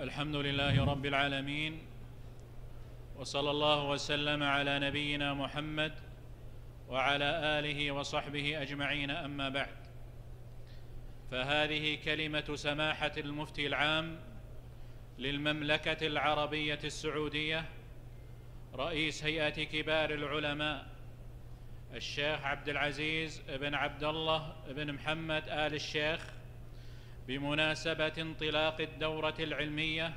الحمد لله رب العالمين وصلى الله وسلم على نبينا محمد وعلى آله وصحبه أجمعين أما بعد فهذه كلمة سماحة المفتي العام للمملكة العربية السعودية رئيس هيئة كبار العلماء الشيخ عبد العزيز بن عبد الله بن محمد آل الشيخ بمناسبة انطلاق الدورة العلمية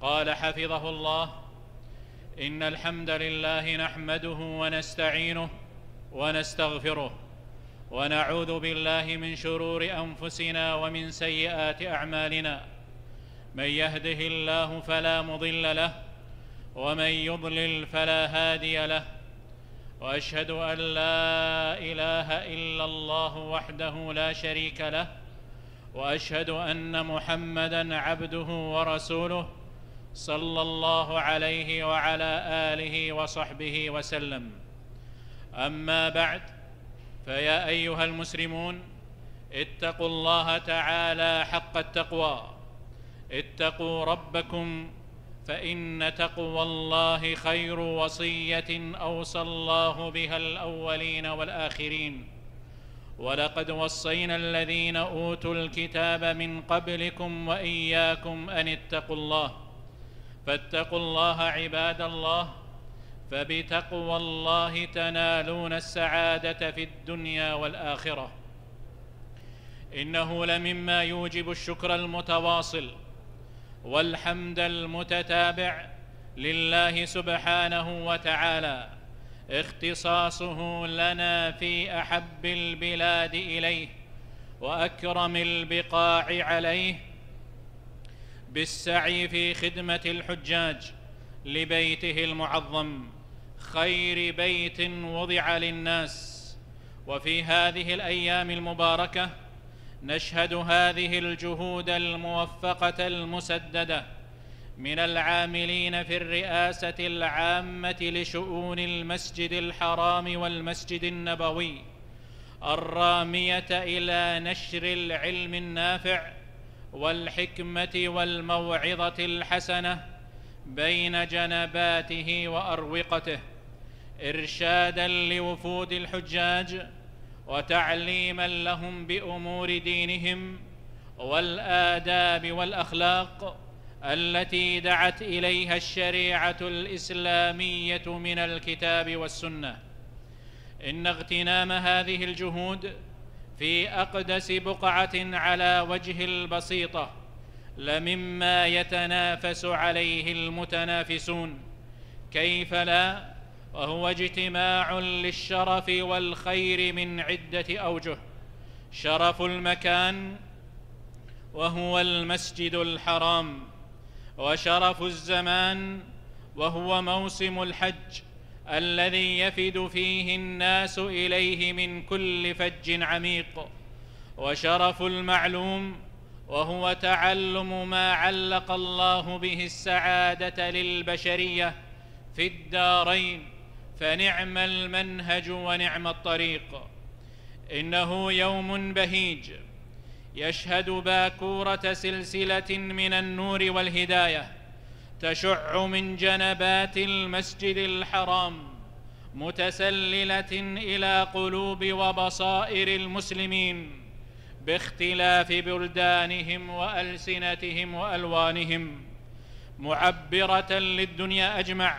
قال حفظه الله إن الحمد لله نحمده ونستعينه ونستغفره ونعوذ بالله من شرور أنفسنا ومن سيئات أعمالنا من يهده الله فلا مضل له ومن يضلل فلا هادي له وأشهد أن لا إله إلا الله وحده لا شريك له واشهد ان محمدا عبده ورسوله صلى الله عليه وعلى اله وصحبه وسلم اما بعد فيا ايها المسلمون اتقوا الله تعالى حق التقوى اتقوا ربكم فان تقوى الله خير وصيه اوصى الله بها الاولين والاخرين ولقد وصينا الذين أوتوا الكتاب من قبلكم وإياكم أن اتقوا الله فاتقوا الله عباد الله فبتقوى الله تنالون السعادة في الدنيا والآخرة إنه لمما يوجب الشكر المتواصل والحمد المتتابع لله سبحانه وتعالى اختصاصه لنا في أحب البلاد إليه وأكرم البقاع عليه بالسعي في خدمة الحجاج لبيته المعظم خير بيت وضع للناس وفي هذه الأيام المباركة نشهد هذه الجهود الموفقة المسدده من العاملين في الرئاسة العامة لشؤون المسجد الحرام والمسجد النبوي الرامية إلى نشر العلم النافع والحكمة والموعظة الحسنة بين جنباته وأروقته إرشادا لوفود الحجاج وتعليما لهم بأمور دينهم والآداب والأخلاق التي دعت إليها الشريعة الإسلامية من الكتاب والسنة إن اغتنام هذه الجهود في أقدس بقعة على وجه البسيطة لمما يتنافس عليه المتنافسون كيف لا وهو اجتماع للشرف والخير من عدة أوجه شرف المكان وهو المسجد الحرام وشرف الزمان وهو موسم الحج الذي يفد فيه الناس إليه من كل فج عميق وشرف المعلوم وهو تعلم ما علق الله به السعادة للبشرية في الدارين فنعم المنهج ونعم الطريق إنه يوم بهيج يشهد باكورة سلسلة من النور والهداية تشع من جنبات المسجد الحرام متسللة إلى قلوب وبصائر المسلمين باختلاف بلدانهم وألسنتهم وألوانهم معبرة للدنيا أجمع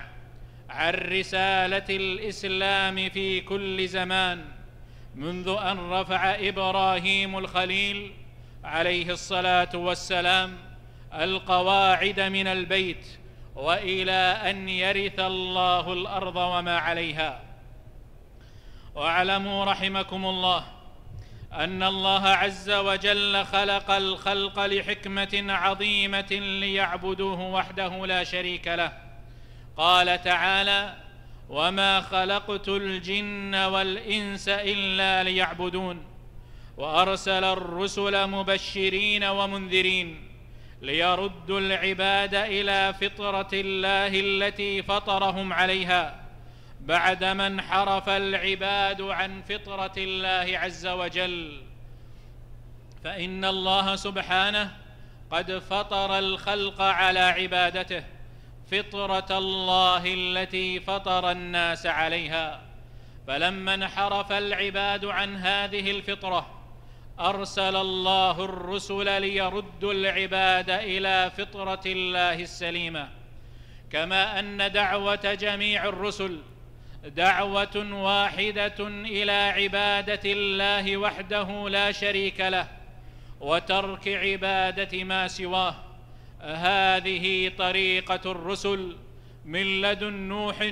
عن رسالة الإسلام في كل زمان منذ أن رفع إبراهيم الخليل عليه الصلاة والسلام القواعد من البيت وإلى أن يرث الله الأرض وما عليها واعلموا رحمكم الله أن الله عز وجل خلق الخلق لحكمة عظيمة ليعبدوه وحده لا شريك له قال تعالى وما خلقت الجن والإنس إلا ليعبدون وارسل الرسل مبشرين ومنذرين ليردوا العباد الى فطره الله التي فطرهم عليها بعدما انحرف العباد عن فطره الله عز وجل فان الله سبحانه قد فطر الخلق على عبادته فطره الله التي فطر الناس عليها فلما انحرف العباد عن هذه الفطره ارسل الله الرسل ليردوا العباد الى فطره الله السليمه كما ان دعوه جميع الرسل دعوه واحده الى عباده الله وحده لا شريك له وترك عباده ما سواه هذه طريقه الرسل من لدن نوح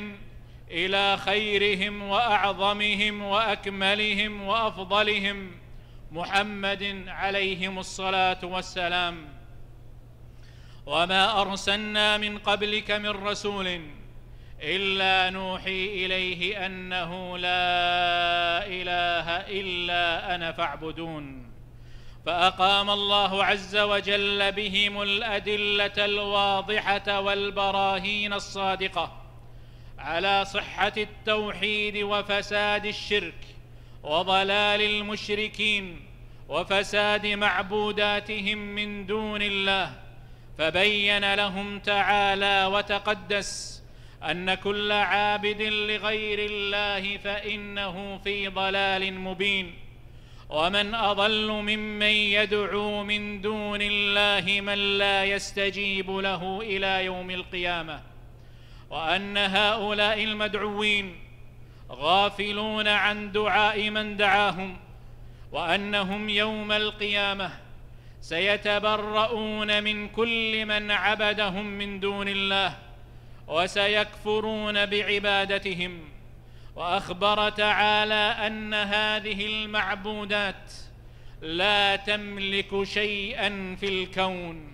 الى خيرهم واعظمهم واكملهم وافضلهم محمد عليهم الصلاة والسلام وما أرسلنا من قبلك من رسول إلا نوحي إليه أنه لا إله إلا أنا فاعبدون فأقام الله عز وجل بهم الأدلة الواضحة والبراهين الصادقة على صحة التوحيد وفساد الشرك وضلال المشركين وفساد معبوداتهم من دون الله فبين لهم تعالى وتقدس أن كل عابد لغير الله فإنه في ضلال مبين ومن أضل ممن يدعو من دون الله من لا يستجيب له إلى يوم القيامة وأن هؤلاء المدعوين غافلون عن دعاء من دعاهم وأنهم يوم القيامة سيتبرؤون من كل من عبدهم من دون الله وسيكفرون بعبادتهم وأخبر تعالى أن هذه المعبودات لا تملك شيئا في الكون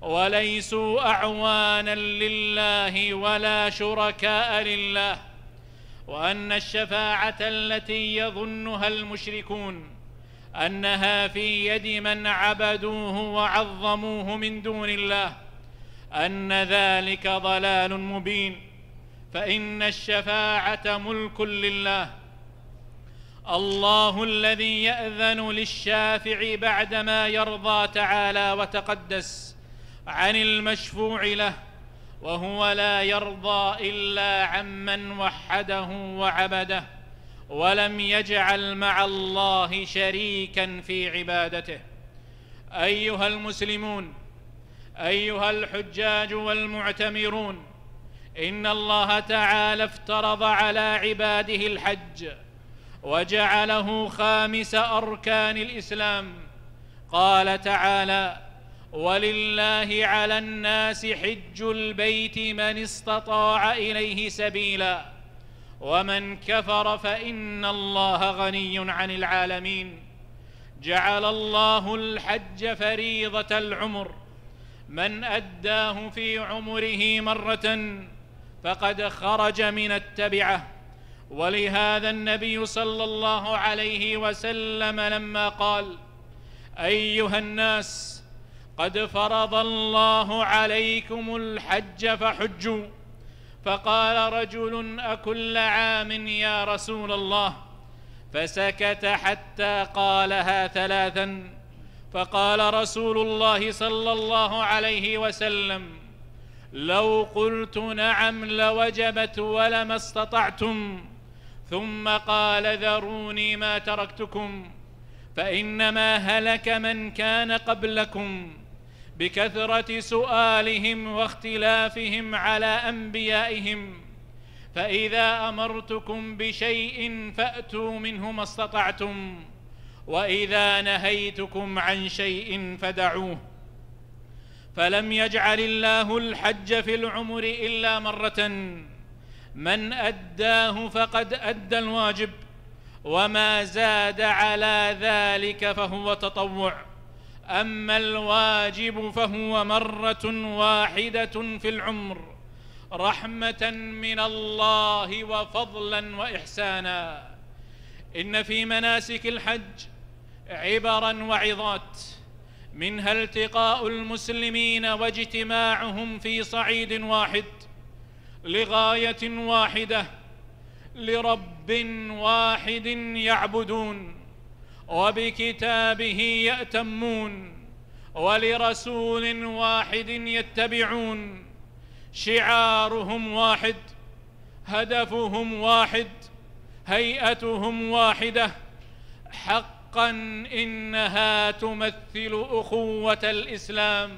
وليسوا أعوانا لله ولا شركاء لله وأن الشفاعة التي يظنها المشركون أنها في يد من عبدوه وعظموه من دون الله أن ذلك ضلال مبين فإن الشفاعة ملك لله الله الذي يأذن للشافع بعدما يرضى تعالى وتقدس عن المشفوع له وهو لا يرضى إلا عمن وحده وعبده ولم يجعل مع الله شريكا في عبادته أيها المسلمون أيها الحجاج والمعتمرون إن الله تعالى افترض على عباده الحج وجعله خامس أركان الإسلام قال تعالى ولله على الناس حج البيت من استطاع إليه سبيلا ومن كفر فإن الله غني عن العالمين جعل الله الحج فريضة العمر من أداه في عمره مرة فقد خرج من التبعة ولهذا النبي صلى الله عليه وسلم لما قال أيها الناس قد فرض الله عليكم الحج فحجوا فقال رجل أكل عام يا رسول الله فسكت حتى قالها ثلاثا فقال رسول الله صلى الله عليه وسلم لو قلت نعم لوجبت ولما استطعتم ثم قال ذروني ما تركتكم فإنما هلك من كان قبلكم بكثرة سؤالهم واختلافهم على أنبيائهم فإذا أمرتكم بشيء فأتوا منه ما استطعتم وإذا نهيتكم عن شيء فدعوه فلم يجعل الله الحج في العمر إلا مرة من أداه فقد أدى الواجب وما زاد على ذلك فهو تطوع أما الواجب فهو مرة واحدة في العمر رحمة من الله وفضلا وإحسانا إن في مناسك الحج عبرا وعظات منها التقاء المسلمين واجتماعهم في صعيد واحد لغاية واحدة لرب واحد يعبدون وبكتابه يأتمون ولرسول واحد يتبعون شعارهم واحد هدفهم واحد هيئتهم واحدة حقا إنها تمثل أخوة الإسلام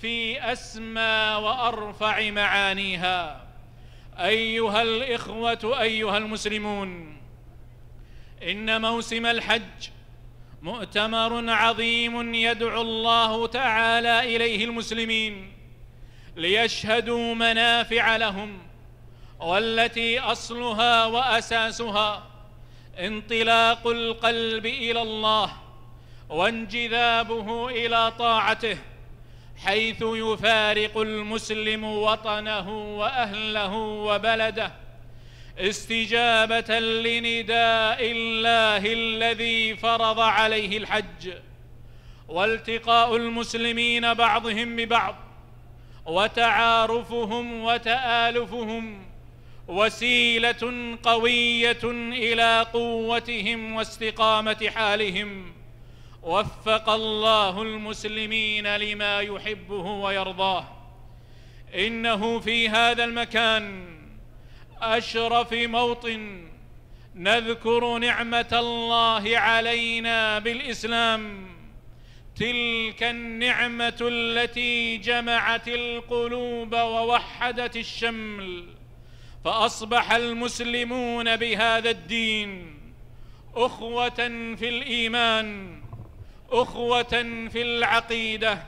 في أسمى وأرفع معانيها أيها الإخوة أيها المسلمون إن موسم الحج مؤتمر عظيم يدعو الله تعالى إليه المسلمين ليشهدوا منافع لهم والتي أصلها وأساسها انطلاق القلب إلى الله وانجذابه إلى طاعته حيث يفارق المسلم وطنه وأهله وبلده استجابة لنداء الله الذي فرض عليه الحج والتقاء المسلمين بعضهم ببعض وتعارفهم وتآلفهم وسيلة قوية إلى قوتهم واستقامة حالهم وفق الله المسلمين لما يحبه ويرضاه إنه في هذا المكان أشرف موطن نذكر نعمة الله علينا بالإسلام تلك النعمة التي جمعت القلوب ووحدت الشمل فأصبح المسلمون بهذا الدين أخوة في الإيمان أخوة في العقيدة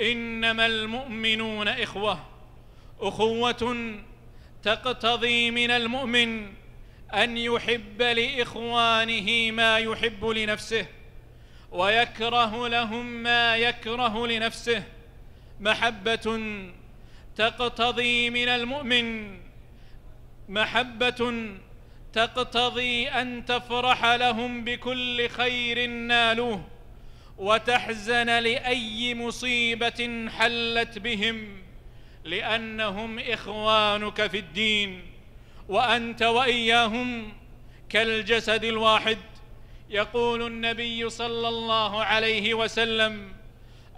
إنما المؤمنون إخوة أخوة تقتضي من المؤمن أن يحب لإخوانه ما يحب لنفسه ويكره لهم ما يكره لنفسه محبة تقتضي من المؤمن محبة تقتضي أن تفرح لهم بكل خير نالوه وتحزن لأي مصيبة حلت بهم لأنهم إخوانك في الدين وأنت وإياهم كالجسد الواحد يقول النبي صلى الله عليه وسلم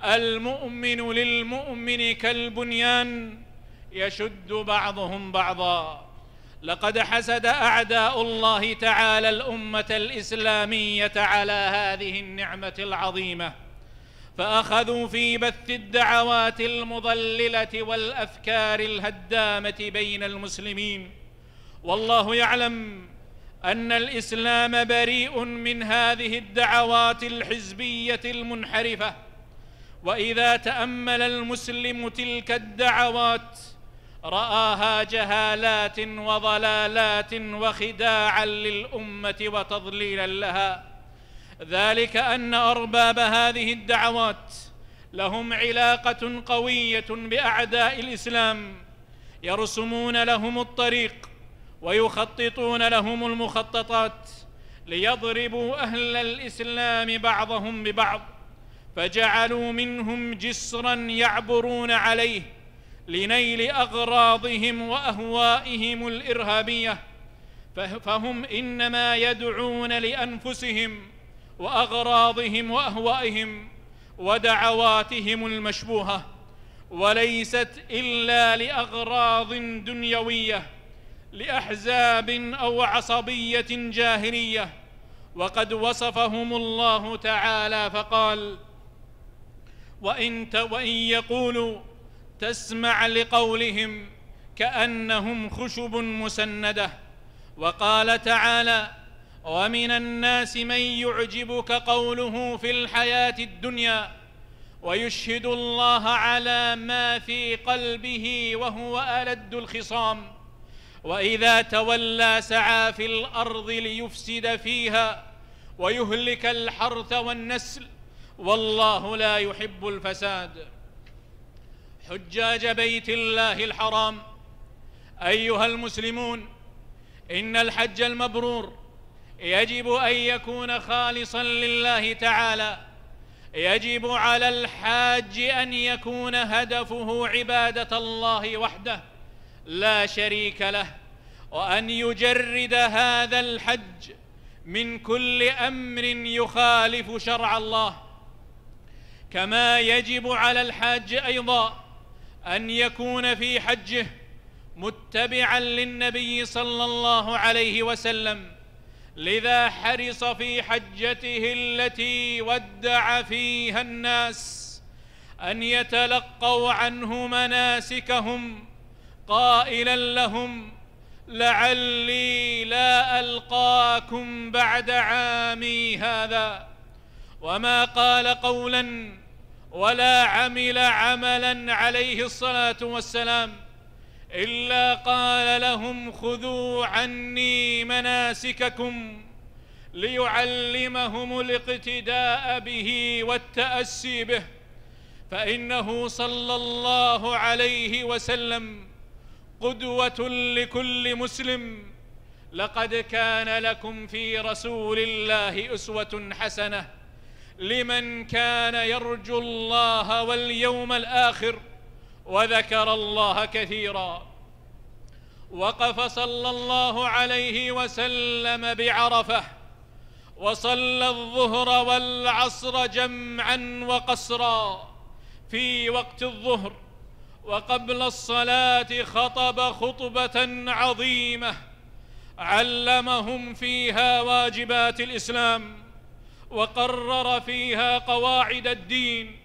المؤمن للمؤمن كالبنيان يشد بعضهم بعضا لقد حسد أعداء الله تعالى الأمة الإسلامية على هذه النعمة العظيمة فأخذوا في بث الدعوات المضللة والأفكار الهدامة بين المسلمين والله يعلم أن الإسلام بريء من هذه الدعوات الحزبية المنحرفة وإذا تأمل المسلم تلك الدعوات رآها جهالات وضلالات وخداعا للأمة وتضليلا لها ذلك أن أرباب هذه الدعوات لهم علاقة قوية بأعداء الإسلام يرسمون لهم الطريق ويخططون لهم المخططات ليضربوا أهل الإسلام بعضهم ببعض فجعلوا منهم جسرا يعبرون عليه لنيل أغراضهم وأهوائهم الإرهابية فهم إنما يدعون لأنفسهم واغراضهم واهوائهم ودعواتهم المشبوهه وليست الا لاغراض دنيويه لاحزاب او عصبيه جاهليه وقد وصفهم الله تعالى فقال وان, ت... وإن يقولوا تسمع لقولهم كانهم خشب مسنده وقال تعالى ومن الناس من يعجبك قوله في الحياة الدنيا ويشهد الله على ما في قلبه وهو ألد الخصام وإذا تولى سعى في الأرض ليفسد فيها ويهلك الحرث والنسل والله لا يحب الفساد حجاج بيت الله الحرام أيها المسلمون إن الحج المبرور يجب أن يكون خالصا لله تعالى يجب على الحاج أن يكون هدفه عبادة الله وحده لا شريك له وأن يجرد هذا الحج من كل أمر يخالف شرع الله كما يجب على الحاج أيضا أن يكون في حجه متبعا للنبي صلى الله عليه وسلم لذا حرص في حجته التي ودع فيها الناس أن يتلقوا عنه مناسكهم قائلا لهم لعلي لا ألقاكم بعد عامي هذا وما قال قولا ولا عمل عملا عليه الصلاة والسلام إلا قال لهم خذوا عني مناسككم ليعلمهم الاقتداء به والتأسي به فإنه صلى الله عليه وسلم قدوة لكل مسلم لقد كان لكم في رسول الله أسوة حسنة لمن كان يرجو الله واليوم الآخر وذكر الله كثيرا وقف صلى الله عليه وسلم بعرفه وصلى الظهر والعصر جمعا وقصرا في وقت الظهر وقبل الصلاة خطب خطبة عظيمة علمهم فيها واجبات الإسلام وقرر فيها قواعد الدين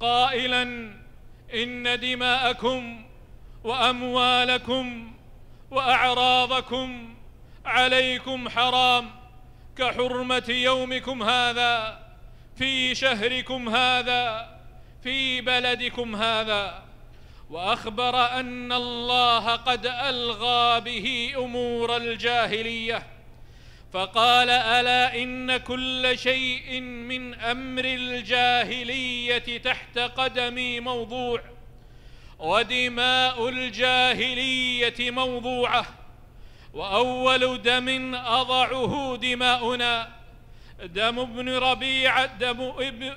قائلاً إن دماءكم وأموالكم وأعراضكم عليكم حرام كحرمة يومكم هذا في شهركم هذا في بلدكم هذا وأخبر أن الله قد ألغى به أمور الجاهلية فقال ألا إن كل شيء من أمر الجاهلية تحت قدمي موضوع ودماء الجاهلية موضوعة وأول دم أضعه دماؤنا دم ابن ربيعة دم,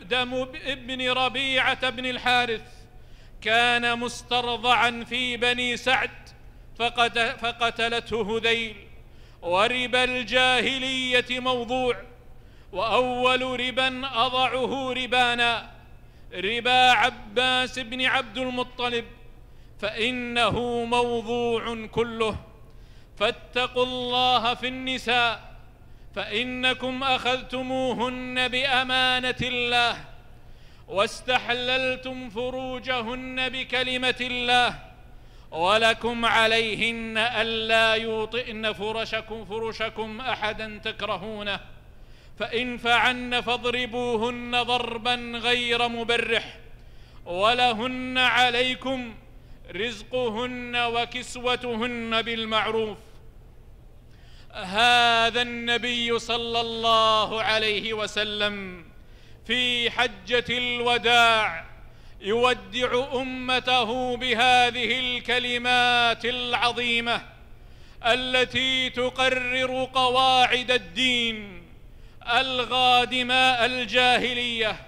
دم ابن ربيعة بن الحارث كان مسترضعا في بني سعد فقتلته هذيل وربا الجاهلية موضوع وأول ربا أضعه ربانا ربا عباس بن عبد المطلب فإنه موضوع كله فاتقوا الله في النساء فإنكم أخذتموهن بأمانة الله واستحللتم فروجهن بكلمة الله ولكم عليهن ألا يوطئن فرشكم فرشكم أحدا تكرهونه فإن فعن فاضربوهن ضربا غير مبرح ولهن عليكم رزقهن وكسوتهن بالمعروف هذا النبي صلى الله عليه وسلم في حجة الوداع يودع امته بهذه الكلمات العظيمه التي تقرر قواعد الدين الغى دماء الجاهليه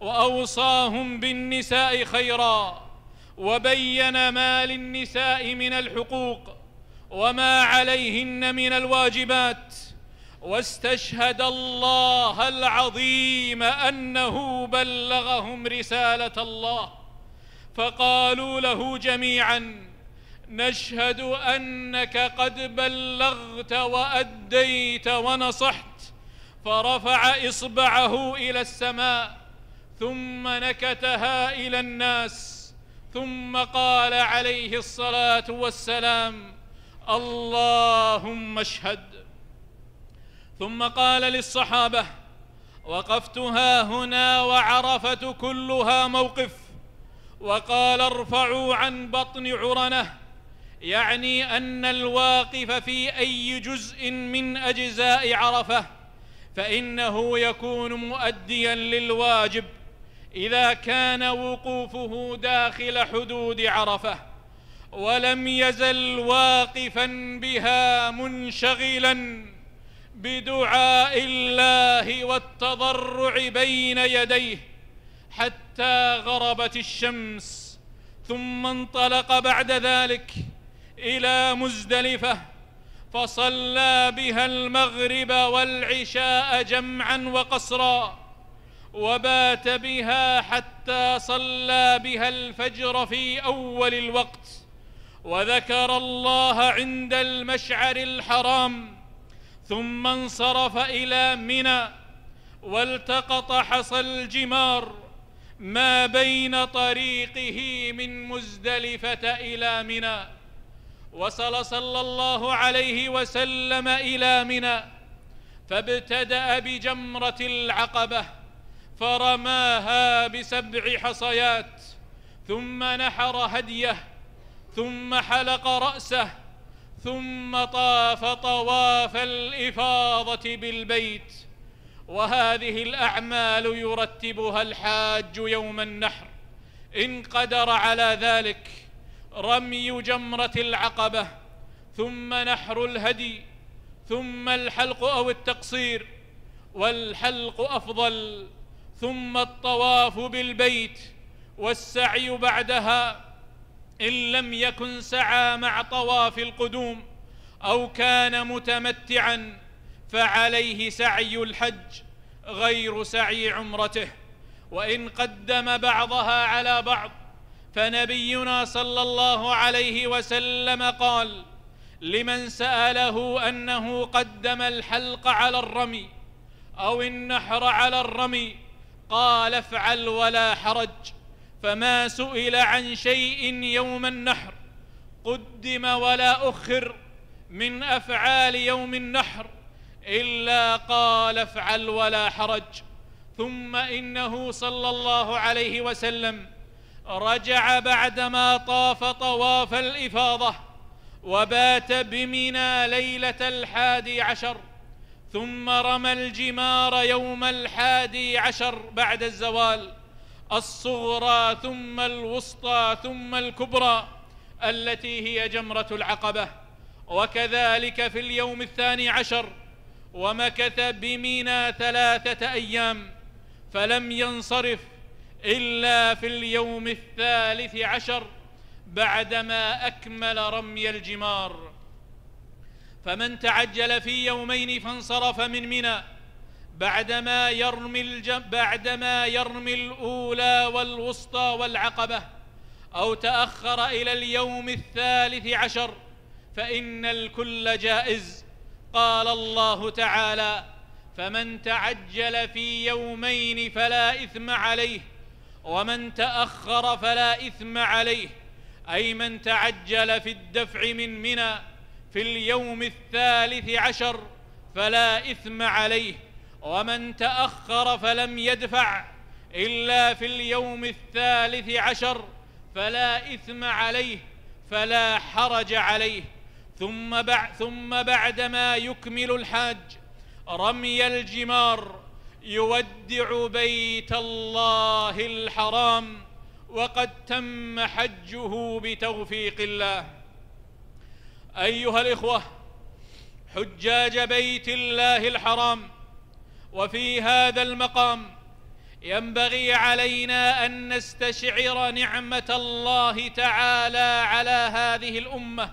واوصاهم بالنساء خيرا وبين ما للنساء من الحقوق وما عليهن من الواجبات واستشهد الله العظيم أنه بلغهم رسالة الله فقالوا له جميعا نشهد أنك قد بلغت وأديت ونصحت فرفع إصبعه إلى السماء ثم نكتها إلى الناس ثم قال عليه الصلاة والسلام اللهم اشهد ثم قال للصحابة وقفت ها هنا وعرفة كلها موقف وقال ارفعوا عن بطن عرنة يعني أن الواقف في أي جزء من أجزاء عرفة فإنه يكون مؤديا للواجب إذا كان وقوفه داخل حدود عرفة ولم يزل واقفا بها منشغلا بدعاء الله والتضرع بين يديه حتى غربت الشمس ثم انطلق بعد ذلك إلى مزدلفة فصلى بها المغرب والعشاء جمعا وقصرا وبات بها حتى صلى بها الفجر في أول الوقت وذكر الله عند المشعر الحرام ثم انصرف إلى منى والتقط حصى الجمار ما بين طريقه من مزدلفة إلى منى وصل صلى الله عليه وسلم إلى منى فابتدأ بجمرة العقبة فرماها بسبع حصيات ثم نحر هديه ثم حلق رأسه ثم طاف طواف الإفاضة بالبيت وهذه الأعمال يرتبها الحاج يوم النحر إن قدر على ذلك رمي جمرة العقبة ثم نحر الهدي ثم الحلق أو التقصير والحلق أفضل ثم الطواف بالبيت والسعي بعدها إن لم يكن سعى مع طواف القدوم أو كان متمتعا فعليه سعي الحج غير سعي عمرته وإن قدم بعضها على بعض فنبينا صلى الله عليه وسلم قال لمن سأله أنه قدم الحلق على الرمي أو النحر على الرمي قال افعل ولا حرج فما سئل عن شيء يوم النحر قدم ولا أخر من أفعال يوم النحر إلا قال افعل ولا حرج ثم إنه صلى الله عليه وسلم رجع بعدما طاف طواف الإفاضة وبات بمنى ليلة الحادي عشر ثم رمى الجمار يوم الحادي عشر بعد الزوال الصغرى ثم الوسطى ثم الكبرى التي هي جمرة العقبة وكذلك في اليوم الثاني عشر ومكث بمنى ثلاثة أيام فلم ينصرف إلا في اليوم الثالث عشر بعدما أكمل رمي الجمار فمن تعجل في يومين فانصرف من منى بعدما يرمي الجم بعدما يرمي الأولى والوسطى والعقبة أو تأخر إلى اليوم الثالث عشر فإن الكل جائز قال الله تعالى فمن تعجل في يومين فلا إثم عليه ومن تأخر فلا إثم عليه أي من تعجل في الدفع من منى في اليوم الثالث عشر فلا إثم عليه ومن تأخر فلم يدفع إلا في اليوم الثالث عشر فلا إثم عليه فلا حرج عليه ثم, بع ثم بعدما يكمل الحاج رمي الجمار يودع بيت الله الحرام وقد تم حجه بتوفيق الله أيها الإخوة حجاج بيت الله الحرام وفي هذا المقام ينبغي علينا أن نستشعر نعمة الله تعالى على هذه الأمة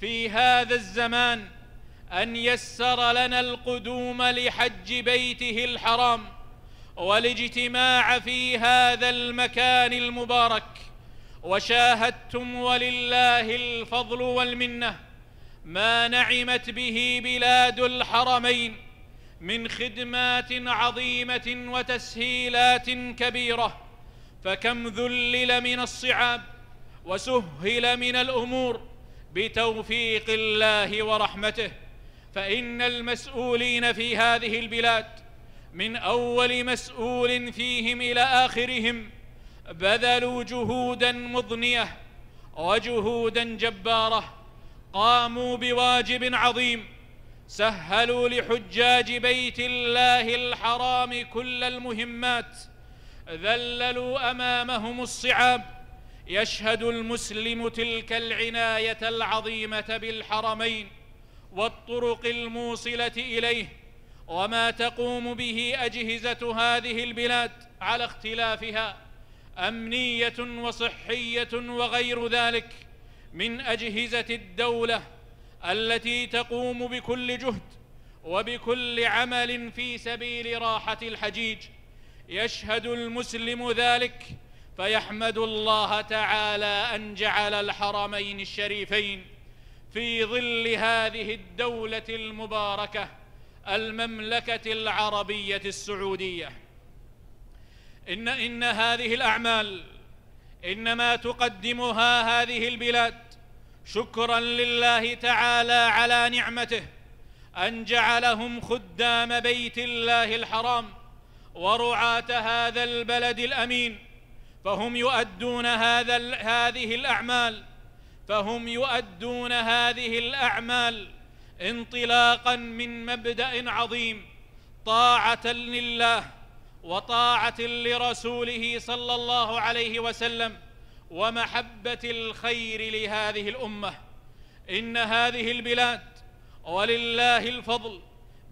في هذا الزمان أن يسر لنا القدوم لحج بيته الحرام والاجتماع في هذا المكان المبارك وشاهدتم ولله الفضل والمنه ما نعمت به بلاد الحرمين من خدمات عظيمة وتسهيلات كبيرة فكم ذلل من الصعاب وسهل من الأمور بتوفيق الله ورحمته فإن المسؤولين في هذه البلاد من أول مسؤول فيهم إلى آخرهم بذلوا جهودا مضنية وجهودا جبارة قاموا بواجب عظيم سهلوا لحجاج بيت الله الحرام كل المهمات ذللوا امامهم الصعاب يشهد المسلم تلك العنايه العظيمه بالحرمين والطرق الموصله اليه وما تقوم به اجهزه هذه البلاد على اختلافها امنيه وصحيه وغير ذلك من اجهزه الدوله التي تقوم بكل جهد وبكل عمل في سبيل راحة الحجيج يشهد المسلم ذلك فيحمد الله تعالى أن جعل الحرمين الشريفين في ظل هذه الدولة المباركة المملكة العربية السعودية إن إن هذه الأعمال إنما تقدمها هذه البلاد شكرا لله تعالى على نعمته أن جعلهم خدام بيت الله الحرام ورعاة هذا البلد الأمين فهم يؤدون هذا هذه الأعمال فهم يؤدون هذه الأعمال انطلاقا من مبدأ عظيم طاعة لله وطاعة لرسوله صلى الله عليه وسلم ومحبة الخير لهذه الأمة إن هذه البلاد ولله الفضل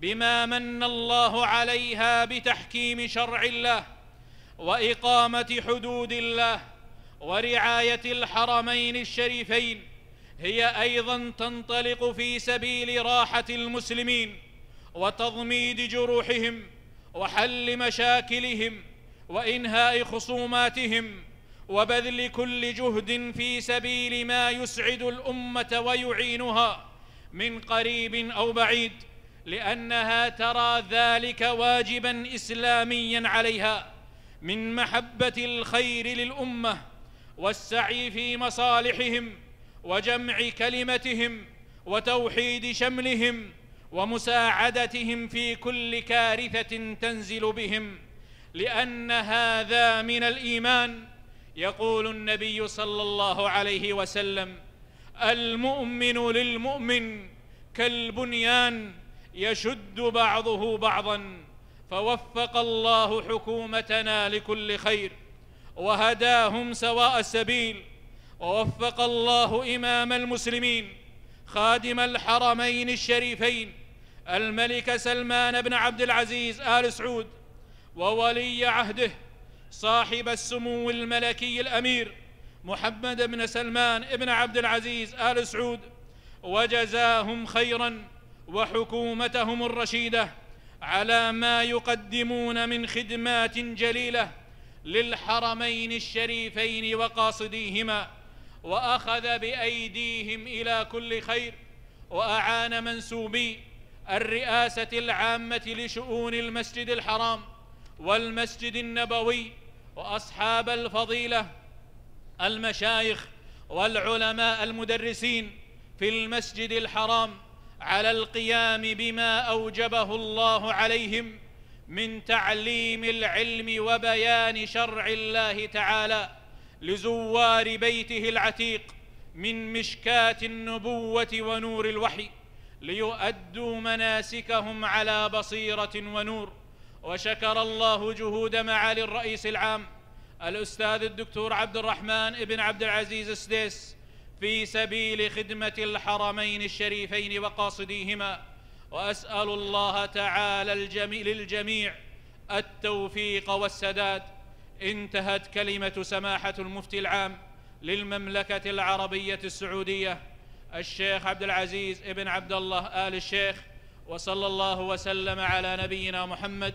بما من الله عليها بتحكيم شرع الله وإقامة حدود الله ورعاية الحرمين الشريفين هي أيضا تنطلق في سبيل راحة المسلمين وتضميد جروحهم وحل مشاكلهم وإنهاء خصوماتهم وبذل كل جهد في سبيل ما يسعد الأمة ويعينها من قريب أو بعيد لأنها ترى ذلك واجبا إسلاميا عليها من محبة الخير للأمة والسعي في مصالحهم وجمع كلمتهم وتوحيد شملهم ومساعدتهم في كل كارثة تنزل بهم لأن هذا من الإيمان يقول النبي صلى الله عليه وسلم المؤمن للمؤمن كالبنيان يشد بعضه بعضا فوفق الله حكومتنا لكل خير وهداهم سواء السبيل ووفق الله إمام المسلمين خادم الحرمين الشريفين الملك سلمان بن عبد العزيز آل سعود وولي عهده صاحب السمو الملكي الأمير محمد بن سلمان بن عبد العزيز آل سعود وجزاهم خيرا وحكومتهم الرشيدة على ما يقدمون من خدمات جليلة للحرمين الشريفين وقاصديهما وأخذ بأيديهم إلى كل خير وأعان منسوبي الرئاسة العامة لشؤون المسجد الحرام والمسجد النبوي وأصحاب الفضيلة المشايخ والعلماء المدرسين في المسجد الحرام على القيام بما أوجبه الله عليهم من تعليم العلم وبيان شرع الله تعالى لزوار بيته العتيق من مشكاة النبوة ونور الوحي ليؤدوا مناسكهم على بصيرة ونور وشكر الله جهود معالي الرئيس العام الأستاذ الدكتور عبد الرحمن بن عبد العزيز السديس في سبيل خدمة الحرمين الشريفين وقاصديهما وأسأل الله تعالى الجميع للجميع التوفيق والسداد انتهت كلمة سماحة المفتي العام للمملكة العربية السعودية الشيخ عبد العزيز ابن عبد الله آل الشيخ وصلى الله وسلم على نبينا محمد